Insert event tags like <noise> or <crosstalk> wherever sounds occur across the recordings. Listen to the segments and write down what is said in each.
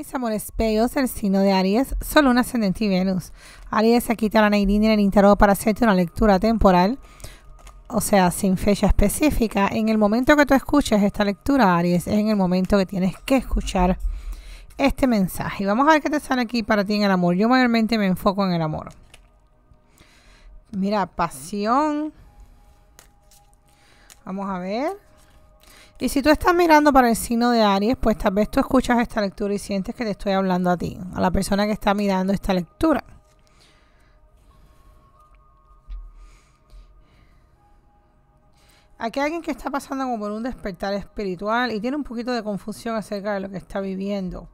mis amores bellos del signo de Aries, solo un Ascendente y Venus. Aries, aquí te harán en el interrogó para hacerte una lectura temporal, o sea, sin fecha específica. En el momento que tú escuches esta lectura, Aries, es en el momento que tienes que escuchar este mensaje. vamos a ver qué te sale aquí para ti en el amor. Yo mayormente me enfoco en el amor. Mira, pasión. Vamos a ver. Y si tú estás mirando para el signo de Aries, pues tal vez tú escuchas esta lectura y sientes que te estoy hablando a ti, a la persona que está mirando esta lectura. Aquí hay alguien que está pasando como por un despertar espiritual y tiene un poquito de confusión acerca de lo que está viviendo.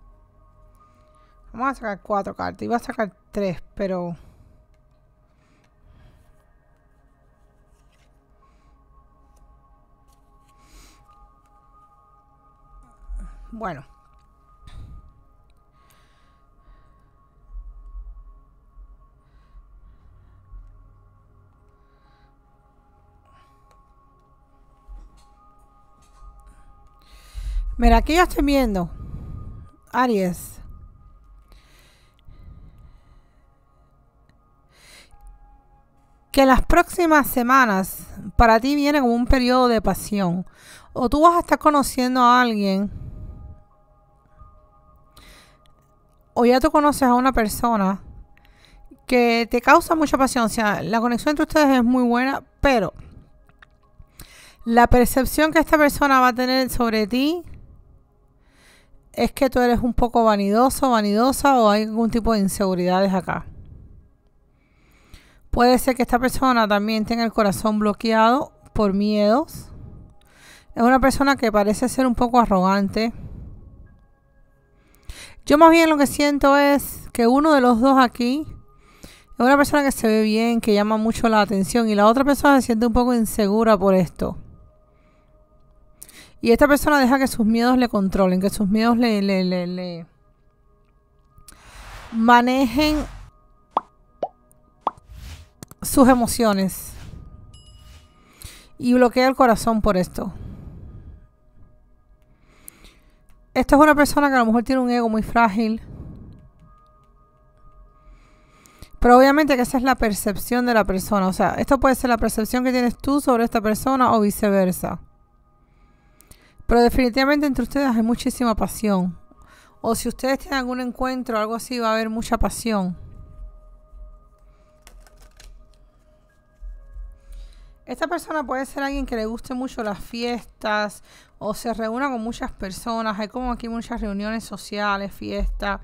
Vamos a sacar cuatro cartas. Iba a sacar tres, pero Bueno. Mira, aquí ya estoy viendo. Aries. Que las próximas semanas para ti viene como un periodo de pasión. O tú vas a estar conociendo a alguien o ya tú conoces a una persona que te causa mucha pasión. O sea, la conexión entre ustedes es muy buena, pero la percepción que esta persona va a tener sobre ti es que tú eres un poco vanidoso, vanidosa o hay algún tipo de inseguridades acá. Puede ser que esta persona también tenga el corazón bloqueado por miedos. Es una persona que parece ser un poco arrogante yo más bien lo que siento es que uno de los dos aquí es una persona que se ve bien, que llama mucho la atención y la otra persona se siente un poco insegura por esto. Y esta persona deja que sus miedos le controlen, que sus miedos le, le, le, manejen sus emociones. Y bloquea el corazón por esto. Esto es una persona que a lo mejor tiene un ego muy frágil. Pero obviamente que esa es la percepción de la persona. O sea, esto puede ser la percepción que tienes tú sobre esta persona o viceversa. Pero definitivamente entre ustedes hay muchísima pasión. O si ustedes tienen algún encuentro o algo así, va a haber mucha pasión. Esta persona puede ser alguien que le guste mucho las fiestas o se reúna con muchas personas. Hay como aquí muchas reuniones sociales, fiestas.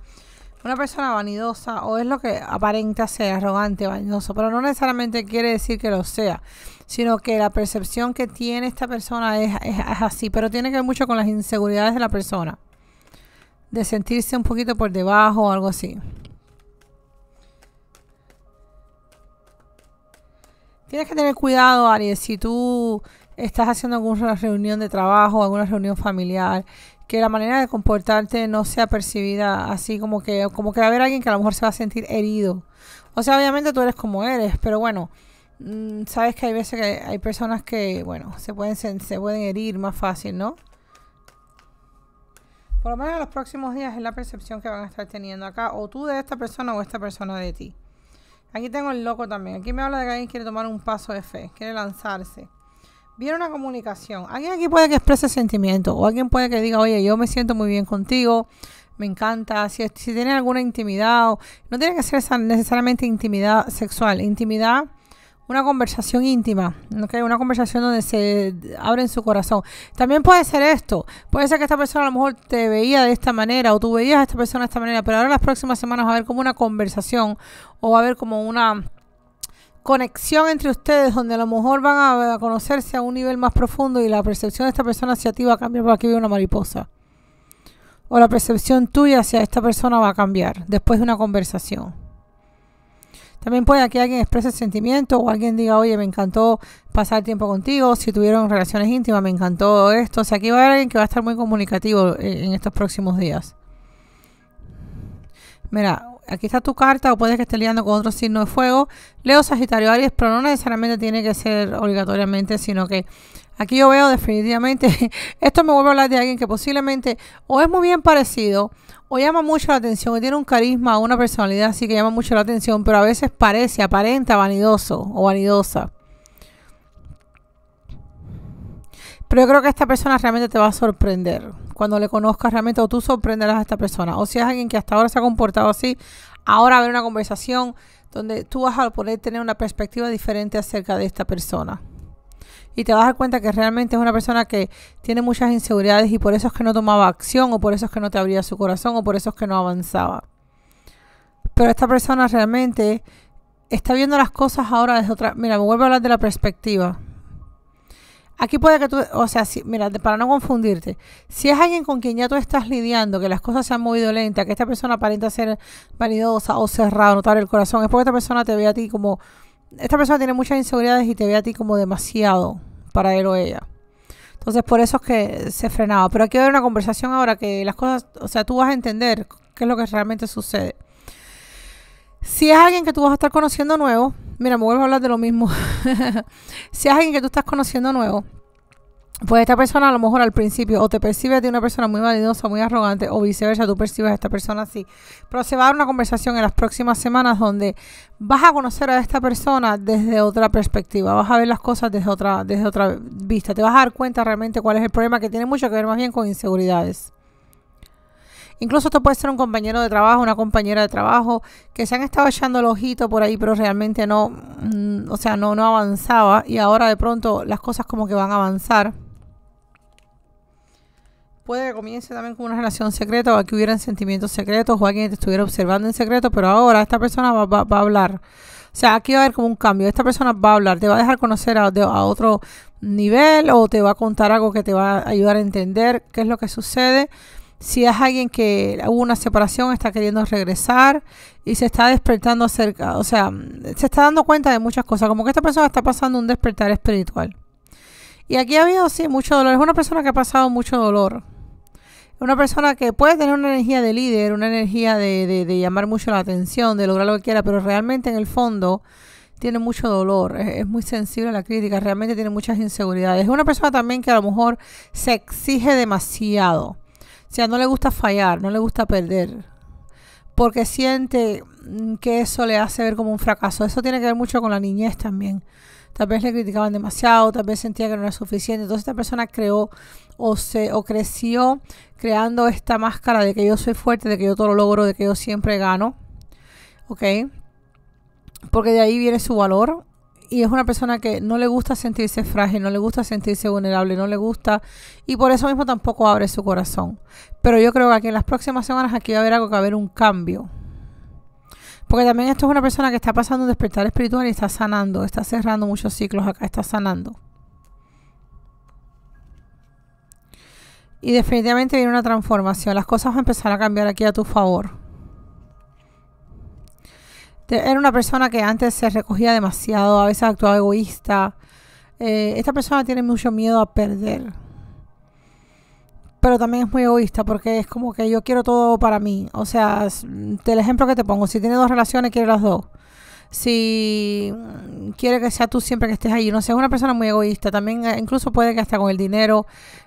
Una persona vanidosa o es lo que aparenta ser arrogante, vanidoso, pero no necesariamente quiere decir que lo sea, sino que la percepción que tiene esta persona es, es así, pero tiene que ver mucho con las inseguridades de la persona, de sentirse un poquito por debajo o algo así. Tienes que tener cuidado, Aries, si tú estás haciendo alguna reunión de trabajo, o alguna reunión familiar, que la manera de comportarte no sea percibida así como que, como que va a haber alguien que a lo mejor se va a sentir herido. O sea, obviamente tú eres como eres, pero bueno, mm, sabes que hay veces que hay personas que, bueno, se pueden, se pueden herir más fácil, ¿no? Por lo menos en los próximos días es la percepción que van a estar teniendo acá, o tú de esta persona o esta persona de ti. Aquí tengo el loco también. Aquí me habla de que alguien quiere tomar un paso de fe, quiere lanzarse. Viene una comunicación. Alguien aquí puede que exprese sentimiento o alguien puede que diga, oye, yo me siento muy bien contigo, me encanta. Si, tiene alguna intimidad, o, no tiene que ser necesariamente intimidad sexual, intimidad una conversación íntima, una conversación donde se abren su corazón. También puede ser esto, puede ser que esta persona a lo mejor te veía de esta manera o tú veías a esta persona de esta manera, pero ahora las próximas semanas va a haber como una conversación o va a haber como una conexión entre ustedes donde a lo mejor van a conocerse a un nivel más profundo y la percepción de esta persona hacia ti va a cambiar porque aquí veo una mariposa. O la percepción tuya hacia esta persona va a cambiar después de una conversación. También puede que alguien exprese sentimiento o alguien diga, oye, me encantó pasar tiempo contigo, si tuvieron relaciones íntimas, me encantó esto. O sea, aquí va a haber alguien que va a estar muy comunicativo eh, en estos próximos días. Mira, aquí está tu carta o puedes que esté liando con otro signo de fuego. Leo Sagitario Aries, pero no necesariamente tiene que ser obligatoriamente, sino que Aquí yo veo definitivamente, <laughs> esto me vuelve a hablar de alguien que posiblemente o es muy bien parecido o llama mucho la atención, y tiene un carisma, una personalidad así que llama mucho la atención, pero a veces parece, aparenta vanidoso o vanidosa. Pero yo creo que esta persona realmente te va a sorprender. Cuando le conozcas realmente o tú sorprenderás a esta persona. O si es alguien que hasta ahora se ha comportado así, ahora habrá una conversación donde tú vas a poder tener una perspectiva diferente acerca de esta persona y te vas a dar cuenta que realmente es una persona que tiene muchas inseguridades y por eso es que no tomaba acción o por eso es que no te abría su corazón o por eso es que no avanzaba. Pero esta persona realmente está viendo las cosas ahora desde otra... Mira, me vuelvo a hablar de la perspectiva. Aquí puede que tú, o sea, mira, para no confundirte, si es alguien con quien ya tú estás lidiando, que las cosas se han movido lenta, que esta persona aparenta ser vanidosa o cerrada, notar el corazón, es porque esta persona te ve a ti como esta persona tiene muchas inseguridades y te ve a ti como demasiado para él o ella. Entonces por eso es que se frenaba. Pero aquí ver una conversación ahora que las cosas, o sea, tú vas a entender qué es lo que realmente sucede. Si es alguien que tú vas a estar conociendo nuevo, mira, me vuelvo a hablar de lo mismo. <laughs> si es alguien que tú estás conociendo nuevo, pues esta persona a lo mejor al principio o te percibe de una persona muy valiosa muy arrogante o viceversa, tú percibes a esta persona así. Pero se va a dar una conversación en las próximas semanas donde vas a conocer a esta persona desde otra perspectiva, vas a ver las cosas desde otra, desde otra vista, te vas a dar cuenta realmente cuál es el problema que tiene mucho que ver más bien con inseguridades. Incluso esto puede ser un compañero de trabajo, una compañera de trabajo, que se han estado echando el ojito por ahí, pero realmente no, mm, o sea, no, no avanzaba y ahora de pronto las cosas como que van a avanzar puede que comience también con una relación secreta o aquí hubieran sentimientos secretos o alguien te estuviera observando en secreto, pero ahora esta persona va, a hablar. O sea, aquí va a haber como un cambio. Esta persona va a hablar, te va a dejar conocer a, otro nivel o te va a contar algo que te va a ayudar a entender qué es lo que sucede. Si es alguien que hubo una separación, está queriendo regresar y se está despertando cerca, o sea, se está dando cuenta de muchas cosas, como que esta persona está pasando un despertar espiritual. Y aquí ha habido, sí, mucho dolor. Es una persona que ha pasado mucho dolor una persona que puede tener una energía de líder, una energía de, llamar mucho la atención, de lograr lo que quiera, pero realmente en el fondo tiene mucho dolor, es, es, muy sensible a la crítica, realmente tiene muchas inseguridades. Es una persona también que a lo mejor se exige demasiado, o sea, no le gusta fallar, no le gusta perder, porque siente mm, que eso le hace ver como un fracaso. Eso tiene que ver mucho con la niñez también tal vez le criticaban demasiado, tal vez sentía que no era suficiente. Entonces esta persona creó o, se, o creció creando esta máscara de que yo soy fuerte, de que yo todo lo logro, de que yo siempre gano. ¿Ok? Porque de ahí viene su valor. Y es una persona que no le gusta sentirse frágil, no le gusta sentirse vulnerable, no le gusta. Y por eso mismo tampoco abre su corazón. Pero yo creo que aquí en las próximas semanas aquí va a haber va a haber un cambio. Porque también esto es una persona que está pasando un despertar espiritual y está sanando, está cerrando muchos ciclos acá, está sanando. Y definitivamente viene una transformación. Las cosas van a empezar a cambiar aquí a tu favor. Era una persona que antes se recogía demasiado, a veces actuaba egoísta. Eh, esta persona tiene mucho miedo a perder pero también es muy egoísta porque es como que yo quiero todo para mí. O sea, el ejemplo que te pongo, si tiene dos relaciones, quiere las dos. Si mm, quiere que sea tú siempre que estés ahí. no sé, es una persona muy egoísta. También eh, incluso puede que hasta con el dinero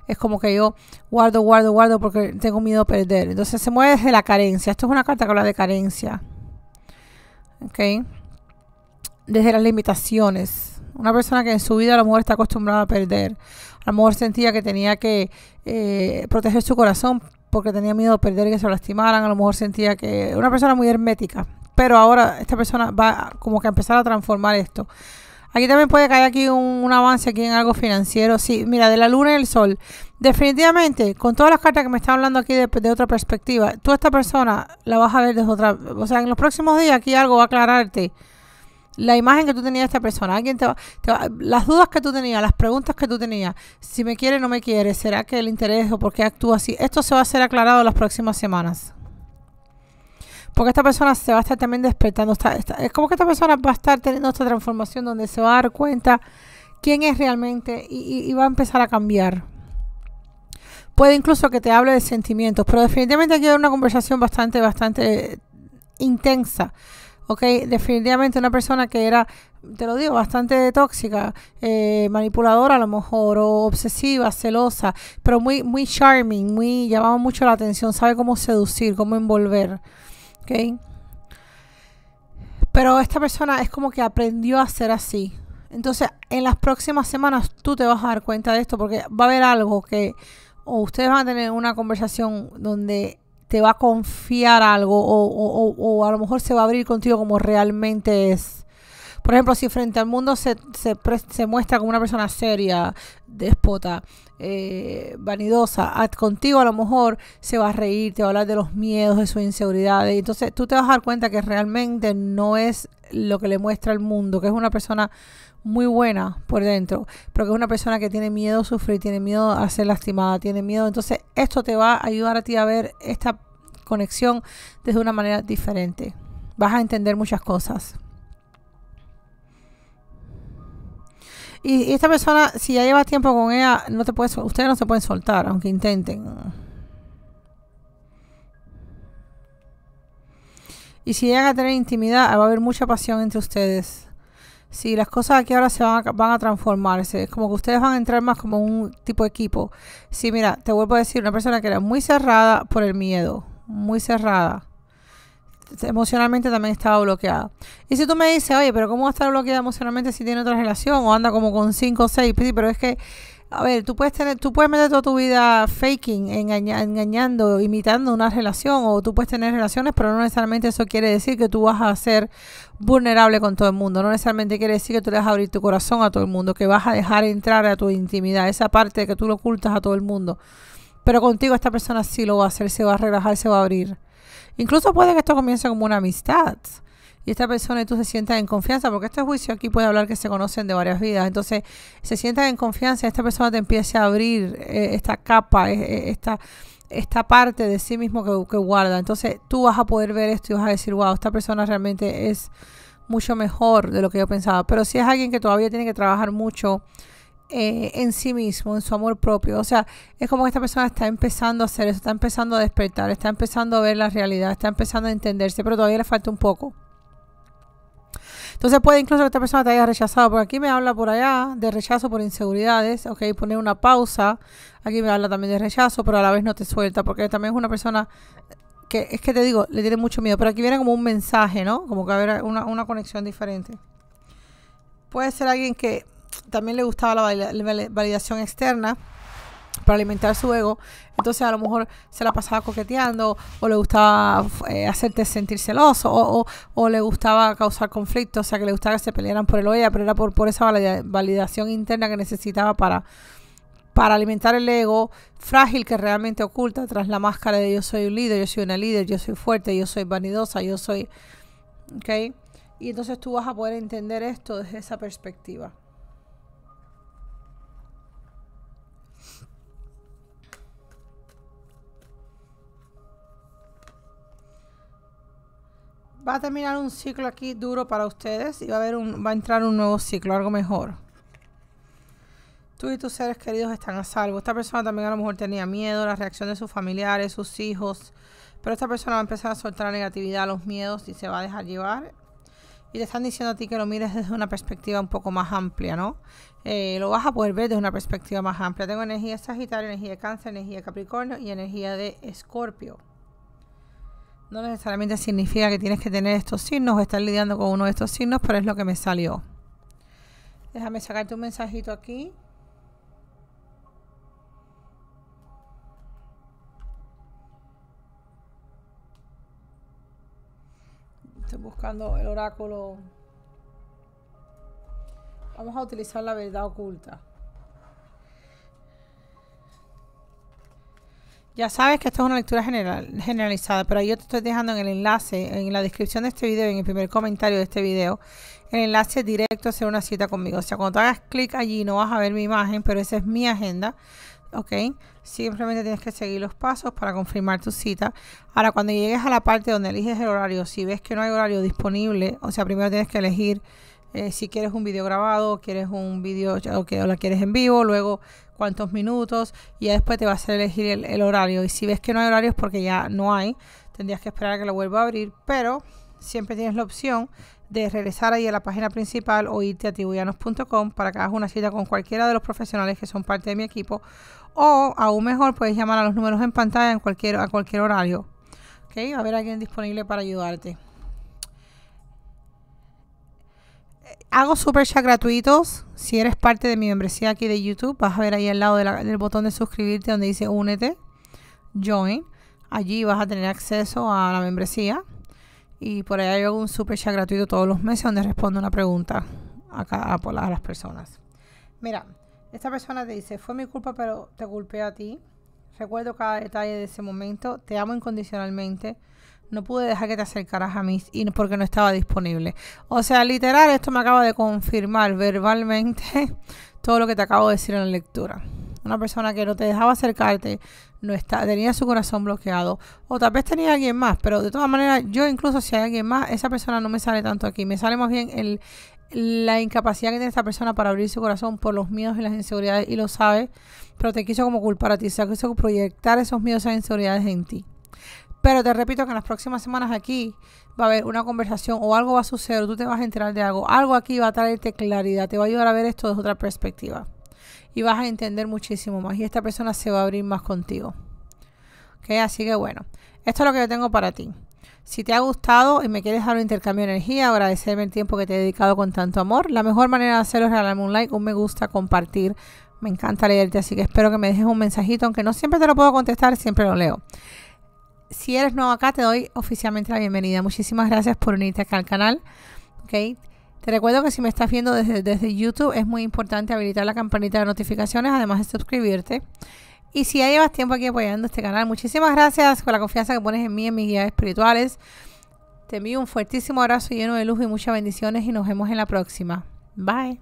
es como que yo guardo, guardo, guardo porque tengo miedo a perder. Entonces se mueve desde la carencia. Esto es una carta que habla de carencia. ¿Ok? Desde las limitaciones. Una persona que en su vida a lo mejor está acostumbrada a perder a lo mejor sentía que tenía que eh, proteger su corazón porque tenía miedo de perder que se lo lastimaran, a lo mejor sentía que una persona muy hermética, pero ahora esta persona va como que a empezar a transformar esto. Aquí también puede caer aquí un, avance aquí en algo financiero. Sí, mira, de la luna y el sol. Definitivamente, con todas las cartas que me está hablando aquí de, de, otra perspectiva, tú a esta persona la vas a ver desde otra... O sea, en los próximos días aquí algo va a aclararte la imagen que tú tenías de esta persona, alguien te las dudas que tú tenías, las preguntas que tú tenías, si me quiere, o no me quiere, será que el interés o por qué actúa así, esto se va a ser aclarado en las próximas semanas. Porque esta persona se va a estar también despertando, es como que esta persona va a estar teniendo esta transformación donde se va a dar cuenta quién es realmente y, va a empezar a cambiar. Puede incluso que te hable de sentimientos, pero definitivamente aquí una conversación bastante, bastante intensa ¿ok? Definitivamente una persona que era, te lo digo, bastante tóxica, eh, manipuladora a lo mejor, o obsesiva, celosa, pero muy, muy charming, muy, llamaba mucho la atención, sabe cómo seducir, cómo envolver, Pero esta persona es como que aprendió a ser así. Entonces, en las próximas semanas tú te vas a dar cuenta de esto porque va a haber algo que o ustedes van a tener una conversación donde te va a confiar algo o, a lo mejor se va a abrir contigo como realmente es. Por ejemplo, si frente al mundo se, muestra como una persona seria, despota, eh, vanidosa, contigo a lo mejor se va a reír, te va a hablar de los miedos, de sus inseguridades. entonces tú te vas a dar cuenta que realmente no es lo que le muestra al mundo, que es una persona muy buena por dentro, pero que es una persona que tiene miedo a sufrir, tiene miedo a ser lastimada, tiene miedo. Entonces, esto te va a ayudar a ti a ver esta conexión desde una manera diferente. Vas a entender muchas cosas. Y, esta persona, si ya lleva tiempo con ella, no te puedes, ustedes no se pueden soltar, aunque intenten. Y si llegan a tener intimidad, va a haber mucha pasión entre ustedes. Si las cosas aquí ahora se van a, transformarse, es como que ustedes van a entrar más como un tipo de equipo. si mira, te vuelvo a decir, una persona que era muy cerrada por el miedo muy cerrada. Emocionalmente también estaba bloqueada. Y si tú me dices, oye, pero ¿cómo va a estar bloqueada emocionalmente si tiene otra relación? O anda como con 5 o 6. pero es que, a ver, tú puedes, tener, tú puedes meter toda tu vida faking, engañando, imitando una relación. O tú puedes tener relaciones, pero no necesariamente eso quiere decir que tú vas a ser vulnerable con todo el mundo. No necesariamente quiere decir que tú le vas a abrir tu corazón a todo el mundo, que vas a dejar entrar a tu intimidad, esa parte que tú lo ocultas a todo el mundo. Pero contigo esta persona sí lo va a hacer, se va a relajar, se va a abrir. Incluso puede que esto comience como una amistad. Y esta persona y tú se sientas en confianza, porque este juicio aquí puede hablar que se conocen de varias vidas. Entonces, se sientan en confianza y esta persona te empiece a abrir eh, esta capa, eh, eh, esta, parte de sí mismo que, que guarda. Entonces, tú vas a poder ver esto y vas a decir, wow, esta persona realmente es mucho mejor de lo que yo pensaba. Pero si es alguien que todavía tiene que trabajar mucho eh, en sí mismo, en su amor propio. O sea, es como que esta persona está empezando a hacer eso, está empezando a despertar, está empezando a ver la realidad, está empezando a entenderse, pero todavía le falta un poco. Entonces puede incluso que esta persona te haya rechazado, porque aquí me habla por allá de rechazo por inseguridades, ok, poner una pausa, aquí me habla también de rechazo, pero a la vez no te suelta, porque también es una persona que es que te digo, le tiene mucho miedo, pero aquí viene como un mensaje, ¿no? Como que haber una, una conexión diferente. Puede ser alguien que también le gustaba la, validación externa para alimentar su ego. Entonces a lo mejor se la pasaba coqueteando o le gustaba eh, hacerte sentir celoso o, le gustaba causar conflictos o sea que le gustaba que se pelearan por el ella pero era por, esa validación interna que necesitaba para, para alimentar el ego frágil que realmente oculta tras la máscara de yo soy un líder, yo soy una líder, yo soy fuerte, yo soy vanidosa, yo soy... ¿Ok? Y entonces tú vas a poder entender esto desde esa perspectiva. va a terminar un ciclo aquí duro para ustedes y va a, haber un, va a entrar un nuevo ciclo, algo mejor. Tú y tus seres queridos están a salvo. Esta persona también a lo mejor tenía miedo, la reacción de sus familiares, sus hijos. Pero esta persona va a empezar a soltar la negatividad, los miedos y se va a dejar llevar. Y te están diciendo a ti que lo mires desde una perspectiva un poco más amplia, ¿no? Eh, lo vas a poder ver desde una perspectiva más amplia. Tengo energía de Sagitario, energía de Cáncer, energía de Capricornio y energía de Escorpio. No necesariamente significa que tienes que tener estos signos o estar lidiando con uno de estos signos, pero es lo que me salió. Déjame sacarte un mensajito aquí. Estoy buscando el oráculo. Vamos a utilizar la verdad oculta. Ya sabes que esto es una lectura general, generalizada, pero ahí yo te estoy dejando en el enlace, en la descripción de este video, en el primer comentario de este video, el enlace directo a hacer una cita conmigo. O sea, cuando hagas clic allí no vas a ver mi imagen, pero esa es mi agenda. ¿ok? Simplemente tienes que seguir los pasos para confirmar tu cita. Ahora, cuando llegues a la parte donde eliges el horario, si ves que no hay horario disponible, o sea, primero tienes que elegir eh, si quieres un video grabado, quieres un video o, que, la quieres en vivo, luego cuántos minutos y ya después te vas a elegir el, horario. Y si ves que no hay horarios porque ya no hay, tendrías que esperar a que lo vuelva a abrir, pero siempre tienes la opción de regresar ahí a la página principal o irte a tibuyanos.com para que hagas una cita con cualquiera de los profesionales que son parte de mi equipo o aún mejor puedes llamar a los números en pantalla en cualquier, a cualquier horario. ¿Ok? A ver alguien disponible para ayudarte. hago super chat gratuitos. Si eres parte de mi membresía aquí de YouTube, vas a ver ahí al lado del botón de suscribirte donde dice únete, join. Allí vas a tener acceso a la membresía. Y por ahí hay un super chat gratuito todos los meses donde respondo una pregunta a, cada, a las personas. Mira, esta persona te dice, fue mi culpa pero te culpé a ti. Recuerdo cada detalle de ese momento. Te amo incondicionalmente no pude dejar que te acercaras a mí porque no estaba disponible. O sea, literal, esto me acaba de confirmar verbalmente <laughs> todo lo que te acabo de decir en la lectura. Una persona que no te dejaba acercarte, no está, tenía su corazón bloqueado. O tal vez tenía alguien más, pero de todas maneras, yo incluso si hay alguien más, esa persona no me sale tanto aquí. Me sale más bien la incapacidad que tiene esta persona para abrir su corazón por los miedos y las inseguridades y lo sabe, pero te quiso como culpar a ti, o sea, quiso proyectar esos miedos y esas inseguridades en ti. Pero te repito que en las próximas semanas aquí va a haber una conversación o algo va a suceder, tú te vas a enterar de algo. Algo aquí va a traerte claridad, te va a ayudar a ver esto desde otra perspectiva. Y vas a entender muchísimo más. Y esta persona se va a abrir más contigo. Así que bueno, esto es lo que yo tengo para ti. Si te ha gustado y me quieres dar un intercambio de energía, agradecerme el tiempo que te he dedicado con tanto amor, la mejor manera de hacerlo es regalarme un like, un me gusta, compartir. Me encanta leerte, así que espero que me dejes un mensajito, aunque no siempre te lo puedo contestar, siempre lo leo si eres nuevo acá, te doy oficialmente la bienvenida. Muchísimas gracias por unirte acá al canal. Okay. Te recuerdo que si me estás viendo desde, desde YouTube, es muy importante habilitar la campanita de notificaciones, además de suscribirte. Y si ya llevas tiempo aquí apoyando este canal, muchísimas gracias por la confianza que pones en mí, en mis guías espirituales. Te envío un fuertísimo abrazo lleno de luz y muchas bendiciones y nos vemos en la próxima. Bye.